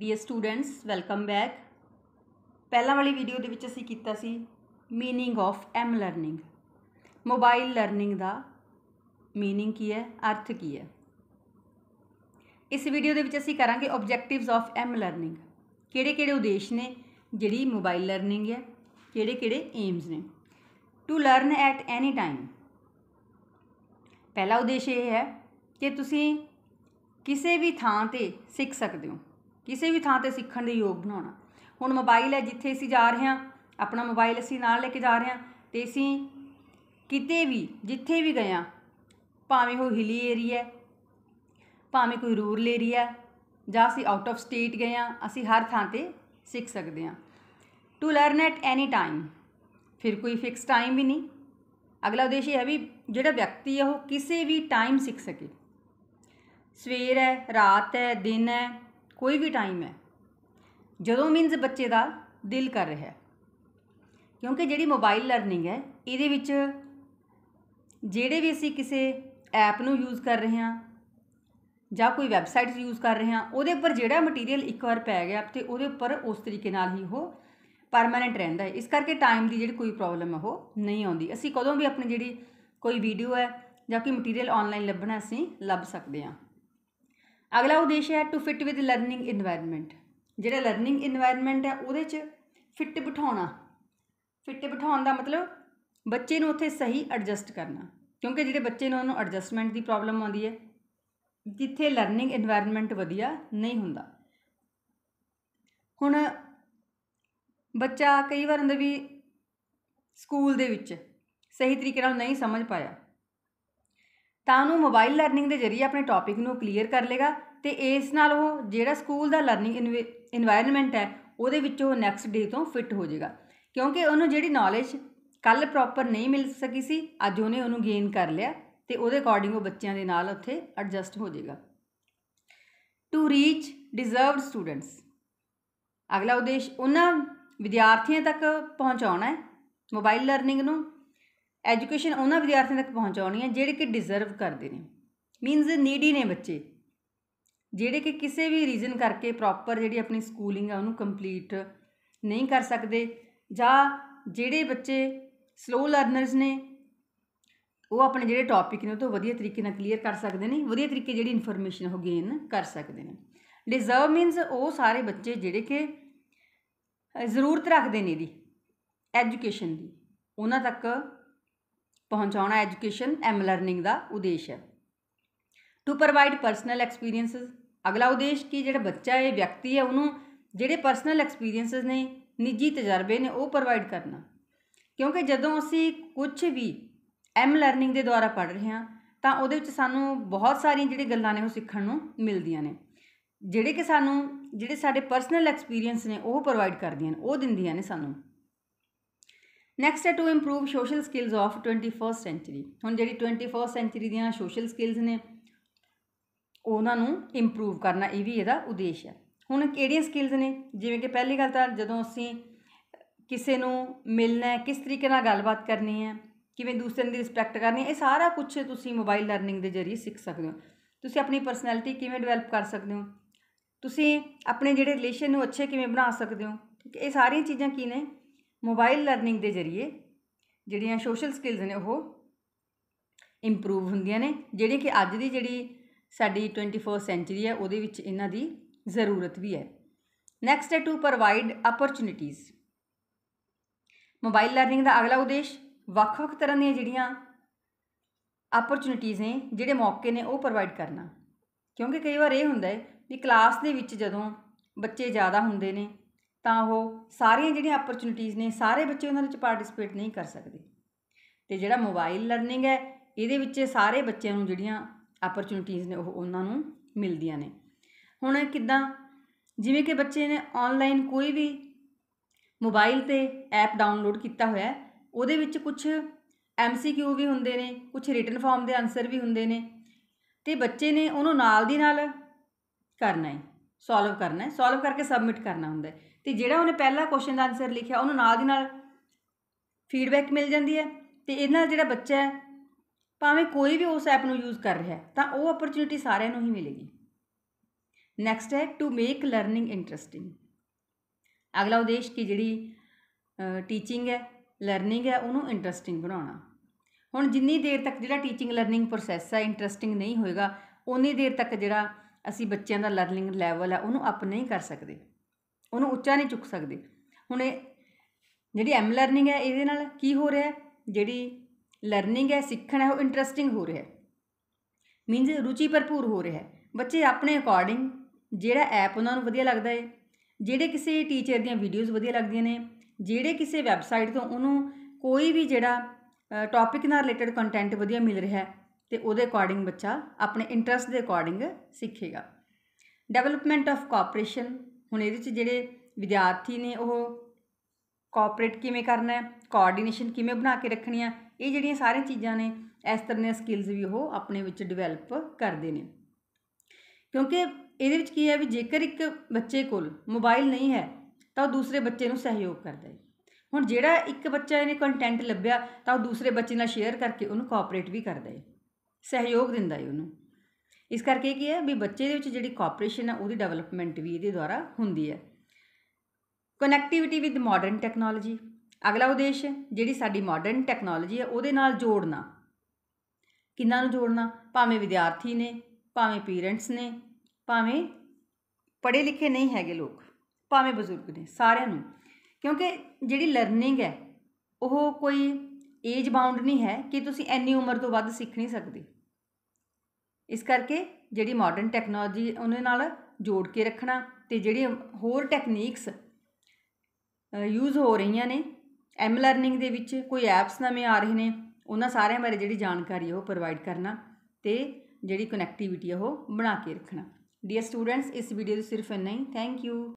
dear students welcome back ਪਹਿਲਾਂ ਵਾਲੀ video ਦੇ ਵਿੱਚ ਅਸੀਂ ਕੀਤਾ ਸੀ meaning of M learning mobile learning ਦਾ मीनिंग ਕੀ ਹੈ ਅਰਥ ਕੀ ਹੈ ਇਸ ਵੀਡੀਓ ਦੇ ਵਿੱਚ ਅਸੀਂ ਕਰਾਂਗੇ ਆਬਜੈਕਟਿਵਸ ਆਫ ਐਮ ਲਰਨਿੰਗ ਕਿਹੜੇ-ਕਿਹੜੇ ਉਦੇਸ਼ ਨੇ ਜਿਹੜੀ ਮੋਬਾਈਲ ਲਰਨਿੰਗ ਹੈ ਕਿਹੜੇ-ਕਿਹੜੇ ਏਮਸ ਨੇ to learn at any time ਪਹਿਲਾ ਉਦੇਸ਼ ਇਹ ਹੈ ਕਿ ਤੁਸੀਂ ਕਿਸੇ ਵੀ ਥਾਂ ਤੇ ਸਿੱਖ ਸਕਦੇ ਹੋ ਕਿਸੇ ਵੀ ਥਾਂ ਤੇ ਸਿੱਖਣ ਦੇ ਯੋਗ ਬਣਾਉਣਾ ਹੁਣ ਮੋਬਾਈਲ ਹੈ ਜਿੱਥੇ ਅਸੀਂ ਜਾ ਰਹੇ ਹਾਂ ਆਪਣਾ ਮੋਬਾਈਲ ਅਸੀਂ ਨਾਲ ਲੈ ਕੇ ਜਾ ਰਹੇ ਹਾਂ ਤੇ ਅਸੀਂ ਕਿਤੇ ਵੀ ਜਿੱਥੇ ਵੀ ਗਏ ਆ ਭਾਵੇਂ ਉਹ ਹਿਲੀ ਏਰੀਆ ਭਾਵੇਂ ਕੋਈ ਰੂਰਲ ਏਰੀਆ ਜਾਂ ਅਸੀਂ ਆਊਟ ਆਫ ਸਟੇਟ ਗਏ ਆ ਅਸੀਂ ਹਰ ਥਾਂ ਤੇ ਸਿੱਖ ਸਕਦੇ ਆ to learn at any time ਫਿਰ ਕੋਈ ਫਿਕਸ ਟਾਈਮ ਵੀ ਨਹੀਂ ਅਗਲਾ ਉਦੇਸ਼ ਇਹ ਹੈ ਵੀ ਜਿਹੜਾ ਵਿਅਕਤੀ ਹੈ ਉਹ ਕਿਸੇ ਵੀ ਟਾਈਮ ਸਿੱਖ ਸਕੇ ਸਵੇਰ ਹੈ ਰਾਤ ਹੈ ਦਿਨ ਹੈ ਕੋਈ ਵੀ ਟਾਈਮ ਹੈ ਜਦੋਂ ਮੀਨਸ ਬੱਚੇ ਦਾ ਦਿਲ ਕਰ ਰਿਹਾ ਕਿਉਂਕਿ ਜਿਹੜੀ ਮੋਬਾਈਲ ਲਰਨਿੰਗ ਹੈ ਇਹਦੇ ਵਿੱਚ ਜਿਹੜੇ ਵੀ ਅਸੀਂ ਕਿਸੇ ਐਪ ਨੂੰ ਯੂਜ਼ ਕਰ ਰਹੇ ਹਾਂ ਜਾਂ ਕੋਈ ਵੈਬਸਾਈਟ ਯੂਜ਼ ਕਰ ਰਹੇ ਹਾਂ ਉਹਦੇ ਉੱਪਰ ਜਿਹੜਾ ਮਟੀਰੀਅਲ ਇੱਕ ਵਾਰ ਪੈ ਗਿਆ ਤੇ ਉਹਦੇ ਉੱਪਰ ਉਸ ਤਰੀਕੇ ਨਾਲ ਹੀ ਉਹ ਪਰਮਨੈਂਟ ਰਹਿੰਦਾ ਹੈ ਇਸ ਕਰਕੇ ਟਾਈਮ ਦੀ ਜਿਹੜੀ ਕੋਈ ਪ੍ਰੋਬਲਮ ਹੈ ਉਹ ਨਹੀਂ ਆਉਂਦੀ ਅਸੀਂ ਕਦੋਂ ਵੀ ਆਪਣੀ ਜਿਹੜੀ ਕੋਈ ਵੀਡੀਓ ਹੈ ਜਾਂ ਕੋਈ ਮਟੀਰੀਅਲ ਆਨਲਾਈਨ ਲੱਭਣਾ ਅਸੀਂ ਲੱਭ ਸਕਦੇ ਹਾਂ ਅਗਲਾ ਉਦੇਸ਼ ਹੈ to fit with learning environment ਜਿਹੜਾ ਲਰਨਿੰਗ এনवायरमेंट ਹੈ ਉਹਦੇ 'ਚ ਫਿੱਟ ਬਿਠਾਉਣਾ ਫਿੱਟ ਬਿਠਾਉਣ ਦਾ ਮਤਲਬ ਬੱਚੇ ਨੂੰ ਉੱਥੇ ਸਹੀ ਐਡਜਸਟ ਕਰਨਾ ਕਿਉਂਕਿ ਜਿਹੜੇ ਬੱਚੇ ਨੂੰ ਉਹਨੂੰ ਐਡਜਸਟਮੈਂਟ ਦੀ ਪ੍ਰੋਬਲਮ ਆਉਂਦੀ ਹੈ ਜਿੱਥੇ ਲਰਨਿੰਗ এনवायरमेंट ਵਧੀਆ ਨਹੀਂ ਹੁੰਦਾ ਹੁਣ ਬੱਚਾ ਕਈ ਵਾਰ ਹੁੰਦਾ ਵੀ ਸਕੂਲ ਦੇ ਵਿੱਚ ਸਹੀ ਤਰੀਕੇ ਨਾਲ ਨਹੀਂ ਸਮਝ ਪਾਇਆ ਤਾਂ ਉਹ ਮੋਬਾਈਲ ਲਰਨਿੰਗ ਦੇ ਜ਼ਰੀਏ ਆਪਣੇ ਟੌਪਿਕ ਨੂੰ ਕਲੀਅਰ ਕਰ ਲੇਗਾ ਤੇ ਇਸ ਨਾਲ ਉਹ ਜਿਹੜਾ ਸਕੂਲ ਦਾ ਲਰਨਿੰਗ এনवायरमेंट ਹੈ ਉਹਦੇ ਵਿੱਚ ਉਹ ਨੈਕਸਟ ਡੇ ਤੋਂ ਫਿੱਟ ਹੋ ਜਾਏਗਾ ਕਿਉਂਕਿ ਉਹਨੂੰ ਜਿਹੜੀ ਨੌਲੇਜ ਕੱਲ ਪ੍ਰੋਪਰ ਨਹੀਂ ਮਿਲ ਸਕੀ ਸੀ ਅੱਜ ਉਹਨੇ ਉਹਨੂੰ ਗੇਨ ਕਰ ਲਿਆ ਤੇ ਉਹਦੇ ਅਕੋਰਡਿੰਗ ਉਹ ਬੱਚਿਆਂ ਦੇ ਨਾਲ ਉੱਥੇ ਐਡਜਸਟ ਹੋ ਜਾਏਗਾ ਟੂ ਰੀਚ ਡਿਜ਼ਰਵਡ ਸਟੂਡੈਂਟਸ ਅਗਲਾ ਉਦੇਸ਼ ਉਹਨਾਂ ਵਿਦਿਆਰਥੀਆਂ ਤੱਕ ਪਹੁੰਚਾਉਣਾ ਹੈ ਮੋਬਾਈਲ ਲਰਨਿੰਗ ਨੂੰ ਐਜੂਕੇਸ਼ਨ ਉਹਨਾਂ ਵਿਦਿਆਰਥੀਆਂ ਤੱਕ ਪਹੁੰਚਾਉਣੀ ਹੈ ਜਿਹੜੇ ਕਿ ਡਿਜ਼ਰਵ ਕਰਦੇ ਨੇ ਮੀਨਸ ਨੀਡੀ ਨੇ ਬੱਚੇ ਜਿਹੜੇ ਕਿ ਕਿਸੇ ਵੀ ਰੀਜ਼ਨ ਕਰਕੇ ਪ੍ਰੋਪਰ ਜਿਹੜੀ ਆਪਣੀ ਸਕੂਲਿੰਗ ਆ ਉਹਨੂੰ ਕੰਪਲੀਟ ਨਹੀਂ ਕਰ ਸਕਦੇ ਜਾਂ ਜਿਹੜੇ ਬੱਚੇ ਸਲੋ ਲਰਨਰਸ ਨੇ ਉਹ ਆਪਣੇ ਜਿਹੜੇ ਟੌਪਿਕ ਨੇ ਉਹ ਤੋਂ ਵਧੀਆ ਤਰੀਕੇ ਨਾਲ ਕਲੀਅਰ ਕਰ ਸਕਦੇ ਨੇ ਵਧੀਆ ਤਰੀਕੇ ਜਿਹੜੀ ਇਨਫੋਰਮੇਸ਼ਨ ਉਹ ਗੇਨ ਕਰ ਸਕਦੇ ਨੇ ਡਿਜ਼ਰਵ ਮੀਨਸ ਉਹ ਸਾਰੇ ਬੱਚੇ ਜਿਹੜੇ ਕਿ ਜ਼ਰੂਰਤ ਰੱਖਦੇ ਨੇ ਦੀ ਐਜੂਕੇਸ਼ਨ ਦੀ ਉਹਨਾਂ ਤੱਕ ਪਹੁੰਚਾਉਣਾ ਐਜੂਕੇਸ਼ਨ ਐਮ ਲਰਨਿੰਗ ਦਾ ਉਦੇਸ਼ ਹੈ ਟੂ ਪ੍ਰੋਵਾਈਡ ਪਰਸਨਲ ਐਕਸਪੀਰੀਐਂਸਸ ਅਗਲਾ ਉਦੇਸ਼ ਕਿ ਜਿਹੜਾ ਬੱਚਾ ਹੈ ਵਿਅਕਤੀ ਹੈ ਉਹਨੂੰ ਜਿਹੜੇ ਪਰਸਨਲ ਐਕਸਪੀਰੀਐਂਸਸ ਨੇ ਨਿੱਜੀ ਤਜਰਬੇ ਨੇ ਉਹ ਪ੍ਰੋਵਾਈਡ ਕਰਨਾ ਕਿਉਂਕਿ ਜਦੋਂ ਅਸੀਂ ਕੁਝ ਵੀ ਐਮ ਲਰਨਿੰਗ ਦੇ ਦੁਆਰਾ ਪੜ੍ਹ ਰਹੇ ਹਾਂ ਤਾਂ ਉਹਦੇ ਵਿੱਚ ਸਾਨੂੰ ਬਹੁਤ ਸਾਰੀਆਂ ਜਿਹੜੇ ਗੱਲਾਂ ਨੇ ਉਹ ਸਿੱਖਣ ਨੂੰ ਮਿਲਦੀਆਂ ਨੇ ਜਿਹੜੇ ਕਿ ਸਾਨੂੰ ਜਿਹੜੇ ਸਾਡੇ ਪਰਸਨਲ ਐਕਸਪੀਰੀਐਂਸ ਨੇ ਉਹ ਪ੍ਰੋਵਾਈਡ ਕਰਦੀਆਂ ਨੇ ਉਹ ਦਿੰਦੀਆਂ ਨੇ ਸਾਨੂੰ ਨੈਕਸਟ ਹੈ to improve social skills of 21st century ਹੁਣ ਜਿਹੜੀ 21st ਸੈਂਚਰੀ ਦੀਆਂ ਸੋਸ਼ਲ ਸਕਿੱਲਸ ਨੇ ਉਹਨਾਂ ਨੂੰ ਇੰਪਰੂਵ ਕਰਨਾ ਇਹ ਵੀ ਇਹਦਾ ਉਦੇਸ਼ ਹੈ ਹੁਣ ਕਿਹੜੀਆਂ ਸਕਿੱਲਸ ਨੇ ਜਿਵੇਂ ਕਿ ਪਹਿਲੀ ਗੱਲ ਤਾਂ ਜਦੋਂ ਅਸੀਂ ਕਿਸੇ ਨੂੰ ਮਿਲਣਾ ਹੈ ਕਿਸ ਤਰੀਕੇ ਨਾਲ ਗੱਲਬਾਤ ਕਰਨੀ ਹੈ ਕਿਵੇਂ ਦੂਸਰੇ ਦੀ ਰਿਸਪੈਕਟ ਕਰਨੀ ਹੈ ਇਹ ਸਾਰਾ ਕੁਝ ਤੁਸੀਂ ਮੋਬਾਈਲ ਲਰਨਿੰਗ ਦੇ ਜ਼ਰੀਏ ਸਿੱਖ ਸਕਦੇ ਹੋ ਤੁਸੀਂ ਆਪਣੀ ਪਰਸਨੈਲਿਟੀ ਕਿਵੇਂ ਡਿਵੈਲਪ ਕਰ ਸਕਦੇ ਹੋ ਤੁਸੀਂ ਆਪਣੇ ਜਿਹੜੇ ਰਿਲੇਸ਼ਨ ਨੂੰ ਅੱਛੇ ਕਿਵੇਂ ਬਣਾ ਸਕਦੇ ਹੋ ਠੀਕ ਹੈ ਇਹ ਸਾਰੀਆਂ ਚੀਜ਼ਾਂ ਕੀ ਨੇ ਮੋਬਾਈਲ ਲਰਨਿੰਗ ਦੇ ਜ਼ਰੀਏ ਜਿਹੜੀਆਂ ਸੋਸ਼ਲ ਸਕਿੱਲਸ ਨੇ ਉਹ ਇੰਪਰੂਵ ਹੁੰਦੀਆਂ ਨੇ ਜਿਹੜੀ ਕਿ ਅੱਜ ਦੀ ਜਿਹੜੀ ਸਾਡੀ 21 ਸੈਂਚਰੀ ਹੈ ਉਹਦੇ ਵਿੱਚ ਇਹਨਾਂ ਦੀ ਜ਼ਰੂਰਤ ਵੀ ਹੈ ਨੈਕਸਟ ਹੈ ਟੂ ਪ੍ਰੋਵਾਈਡ ਅਪਰਚੂਨਿਟੀਆਂ ਮੋਬਾਈਲ ਲਰਨਿੰਗ ਦਾ ਅਗਲਾ ਉਦੇਸ਼ ਵੱਖ-ਵੱਖ ਤਰ੍ਹਾਂ ਦੀਆਂ ਜਿਹੜੀਆਂ ਅਪਰਚੂਨਿਟੀਆਂ ਨੇ ਜਿਹੜੇ ਮੌਕੇ ਨੇ ਉਹ ਪ੍ਰੋਵਾਈਡ ਕਰਨਾ ਕਿਉਂਕਿ ਕਈ ਵਾਰ ਇਹ ਹੁੰਦਾ ਹੈ ਵੀ ਕਲਾਸ ਦੇ ਵਿੱਚ ਜਦੋਂ ਬੱਚੇ ਜ਼ਿਆਦਾ ਹੁੰਦੇ ਨੇ ਤਾਂ ਉਹ ਸਾਰੀਆਂ ਜਿਹੜੀਆਂ ਅਪਰਚੁਨਿਟੀਆਂ ਨੇ ਸਾਰੇ ਬੱਚੇ ਉਹਨਾਂ ਵਿੱਚ ਪਾਰਟਿਸਿਪੇਟ ਨਹੀਂ ਕਰ ਸਕਦੇ ਤੇ ਜਿਹੜਾ ਮੋਬਾਈਲ ਲਰਨਿੰਗ ਹੈ ਇਹਦੇ ਵਿੱਚ ਸਾਰੇ ਬੱਚਿਆਂ ਨੂੰ ਜਿਹੜੀਆਂ ਅਪਰਚੁਨਿਟੀਆਂ ਨੇ ਉਹ ਉਹਨਾਂ ਨੂੰ ਮਿਲਦੀਆਂ ਨੇ ਹੁਣ ਕਿਦਾਂ ਜਿਵੇਂ ਕਿ ਬੱਚੇ ਨੇ ਆਨਲਾਈਨ ਕੋਈ ਵੀ ਮੋਬਾਈਲ ਤੇ ਐਪ ਡਾਊਨਲੋਡ ਕੀਤਾ ਹੋਇਆ ਉਹਦੇ ਵਿੱਚ ਕੁਝ ਐਮਸੀਕਿਊ ਵੀ ਹੁੰਦੇ ਨੇ ਕੁਝ ਰਿਟਨ ਫਾਰਮ ਦੇ ਆਨਸਰ ਵੀ ਹੁੰਦੇ ਨੇ ਤੇ ਬੱਚੇ ਨੇ ਉਹਨੂੰ ਨਾਲ ਦੀ ਨਾਲ ਕਰਨਾ ਹੈ ਸੋਲਵ ਕਰਨਾ ਹੈ ਸੋਲਵ ਕਰਕੇ ਸਬਮਿਟ ਕਰਨਾ ਹੁੰਦਾ ਹੈ ਤੇ ਜਿਹੜਾ ਉਹਨੇ ਪਹਿਲਾ ਕੁਐਸਚਨ ਦਾ ਆਨਸਰ ਲਿਖਿਆ ਉਹਨੂੰ ਨਾਲ ਦੀ ਨਾਲ ਫੀਡਬੈਕ ਮਿਲ ਜਾਂਦੀ ਹੈ ਤੇ ਇਹਦੇ ਨਾਲ ਜਿਹੜਾ ਬੱਚਾ ਹੈ ਭਾਵੇਂ ਕੋਈ ਵੀ ਉਸ ਐਪ ਨੂੰ ਯੂਜ਼ ਕਰ ਰਿਹਾ ਹੈ ਤਾਂ ਉਹ ਓਪਰਚ्युनिटी ਸਾਰਿਆਂ ਨੂੰ ਹੀ ਮਿਲੇਗੀ ਨੈਕਸਟ ਹੈ ਟੂ ਮੇਕ ਲਰਨਿੰਗ ਇੰਟਰਸਟਿੰਗ ਅਗਲਾ ਉਦੇਸ਼ ਕੀ ਜਿਹੜੀ ਟੀਚਿੰਗ ਹੈ ਲਰਨਿੰਗ ਹੈ ਉਹਨੂੰ ਇੰਟਰਸਟਿੰਗ ਬਣਾਉਣਾ ਹੁਣ ਜਿੰਨੀ ਦੇਰ ਤੱਕ ਜਿਹੜਾ ਟੀਚਿੰਗ ਲਰਨਿੰਗ ਪ੍ਰੋਸੈਸ ਹੈ ਇੰਟਰਸਟਿੰਗ ਨਹੀਂ ਹੋਏਗਾ ਉਨੀ ਦੇਰ ਤੱਕ ਜਿਹੜਾ ਅਸੀਂ ਬੱਚਿਆਂ ਦਾ ਲਰਨਿੰਗ ਲੈਵਲ ਆ ਉਹਨੂੰ ਅਪ ਨਹੀਂ ਕਰ ਸਕਦੇ ਉਹਨੂੰ ਉੱਚਾ ਨਹੀਂ ਚੁੱਕ ਸਕਦੇ ਹੁਣ ਇਹ ਜਿਹੜੀ ਐਮ ਲਰਨਿੰਗ ਹੈ ਇਹਦੇ ਨਾਲ ਕੀ ਹੋ ਰਿਹਾ ਜਿਹੜੀ ਲਰਨਿੰਗ ਹੈ ਸਿੱਖਣਾ ਹੈ ਉਹ ਇੰਟਰਸਟਿੰਗ ਹੋ ਰਿਹਾ ਮੀਨਸ ਮੀਨਜ਼ ਰੁਚੀ ਭਰਪੂਰ ਹੋ ਰਿਹਾ ਬੱਚੇ ਆਪਣੇ ਅਕੋਰਡਿੰਗ ਜਿਹੜਾ ਐਪ ਉਹਨਾਂ ਨੂੰ ਵਧੀਆ ਲੱਗਦਾ ਹੈ ਜਿਹੜੇ ਕਿਸੇ ਟੀਚਰ ਦੀਆਂ ਵੀਡੀਓਜ਼ ਵਧੀਆ ਲੱਗਦੀਆਂ ਨੇ ਜਿਹੜੇ ਕਿਸੇ ਵੈਬਸਾਈਟ ਤੋਂ ਉਹਨੂੰ ਕੋਈ ਵੀ ਜਿਹੜਾ ਟੌਪਿਕ ਨਾਲ ਰਿਲੇਟਡ ਕੰਟੈਂਟ ਵਧੀਆ ਮਿਲ ਰਿਹਾ ਹੈ ਤੇ ਉਹਦੇ ਅਕੋਰਡਿੰਗ ਬੱਚਾ ਆਪਣੇ ਇੰਟਰਸਟ ਦੇ ਅਕੋਰਡਿੰਗ ਸਿੱਖੇਗਾ ਡਿਵੈਲਪਮੈਂਟ ਆਫ ਕੋਆਪਰੇਸ਼ਨ ਹੁਣ ਇਹਦੇ ਵਿੱਚ ਜਿਹੜੇ ਵਿਦਿਆਰਥੀ ਨੇ ਉਹ ਕੋਆਪਰੇਟ ਕਿਵੇਂ ਕਰਨਾ ਹੈ ਕੋਆਰਡੀਨੇਸ਼ਨ ਕਿਵੇਂ ਬਣਾ ਕੇ ਰੱਖਣੀ ਆ ਇਹ ਜਿਹੜੀਆਂ ਸਾਰੀਆਂ ਚੀਜ਼ਾਂ ਨੇ ਇਸ ਤਰ੍ਹਾਂ ਦੇ ਸਕਿੱਲਸ ਵੀ ਉਹ ਆਪਣੇ ਵਿੱਚ ਡਿਵੈਲਪ ਕਰਦੇ ਨੇ ਕਿਉਂਕਿ ਇਹਦੇ ਵਿੱਚ ਕੀ ਹੈ ਵੀ ਜੇਕਰ ਇੱਕ ਬੱਚੇ ਕੋਲ ਮੋਬਾਈਲ ਨਹੀਂ ਹੈ ਤਾਂ ਉਹ ਦੂਸਰੇ ਬੱਚੇ ਨੂੰ ਸਹਿਯੋਗ ਕਰਦਾ ਹੈ ਹੁਣ ਜਿਹੜਾ ਇੱਕ ਬੱਚਾ ਇਹਨੇ ਕੰਟੈਂਟ ਲੱਭਿਆ ਤਾਂ ਉਹ ਦੂਸਰੇ ਬੱਚੇ ਨਾਲ ਸ਼ੇਅਰ ਕਰਕੇ ਉਹਨੂੰ ਕੋਆਪਰੇਟ ਵੀ ਕਰਦਾ ਹੈ ਸਹਿਯੋਗ ਦਿੰਦਾ ਹੈ ਉਹਨੂੰ ਇਸ ਕਰਕੇ ਕੀ ਹੈ ਵੀ ਬੱਚੇ ਦੇ ਵਿੱਚ ਜਿਹੜੀ ਕੋਆਪਰੇਸ਼ਨ ਹੈ ਉਹਦੀ ਡਿਵੈਲਪਮੈਂਟ ਵੀ ਇਹਦੇ ਦੁਆਰਾ ਹੁੰਦੀ ਹੈ ਕਨੈਕਟੀਵਿਟੀ ਵਿਦ ਮਾਡਰਨ ਟੈਕਨੋਲੋਜੀ ਅਗਲਾ ਉਦੇਸ਼ ਜਿਹੜੀ ਸਾਡੀ ਮਾਡਰਨ ਟੈਕਨੋਲੋਜੀ ਹੈ ਉਹਦੇ ਨਾਲ ਜੋੜਨਾ ਕਿੰਨਾਂ ਨੂੰ ਜੋੜਨਾ ਭਾਵੇਂ ਵਿਦਿਆਰਥੀ ਨੇ ਭਾਵੇਂ ਪੇਰੈਂਟਸ ਨੇ ਭਾਵੇਂ ਪੜ੍ਹੇ ਲਿਖੇ ਨਹੀਂ ਹੈਗੇ ਲੋਕ ਭਾਵੇਂ ਬਜ਼ੁਰਗ ਨੇ ਸਾਰਿਆਂ ਨੂੰ ਕਿਉਂਕਿ ਜਿਹੜੀ ਲਰਨਿੰਗ ਹੈ ਉਹ ਕੋਈ ਏਜ ਬਾਉਂਡ ਨਹੀਂ ਹੈ ਕਿ ਤੁਸੀਂ ਐਨੀ ਉਮਰ ਤੋਂ ਵੱਧ ਸਿੱਖ ਨਹੀਂ ਸਕਦੇ ਇਸ ਕਰਕੇ ਜਿਹੜੀ ਮਾਡਰਨ ਟੈਕਨੋਲੋਜੀ ਉਹਨਾਂ ਨਾਲ ਜੋੜ ਕੇ ਰੱਖਣਾ ਤੇ ਜਿਹੜੀ ਹੋਰ ਟੈਕਨੀਕਸ ਯੂਜ਼ ਹੋ ਰਹੀਆਂ ਨੇ ਐਮ ਲਰਨਿੰਗ ਦੇ ਵਿੱਚ ਕੋਈ ਐਪਸ ਨਵੇਂ ਆ ਰਹੇ ਨੇ ਉਹਨਾਂ ਸਾਰਿਆਂ ਬਾਰੇ ਜਿਹੜੀ ਜਾਣਕਾਰੀ ਉਹ ਪ੍ਰੋਵਾਈਡ ਕਰਨਾ ਤੇ ਜਿਹੜੀ ਕਨੈਕਟੀਵਿਟੀ ਉਹ ਬਣਾ ਕੇ ਰੱਖਣਾ ਡੀਅਰ ਸਟੂਡੈਂਟਸ ਇਸ ਵੀਡੀਓ ਦੇ ਸਿਰਫ ਇੰਨਾ ਹੀ ਥੈਂਕ ਯੂ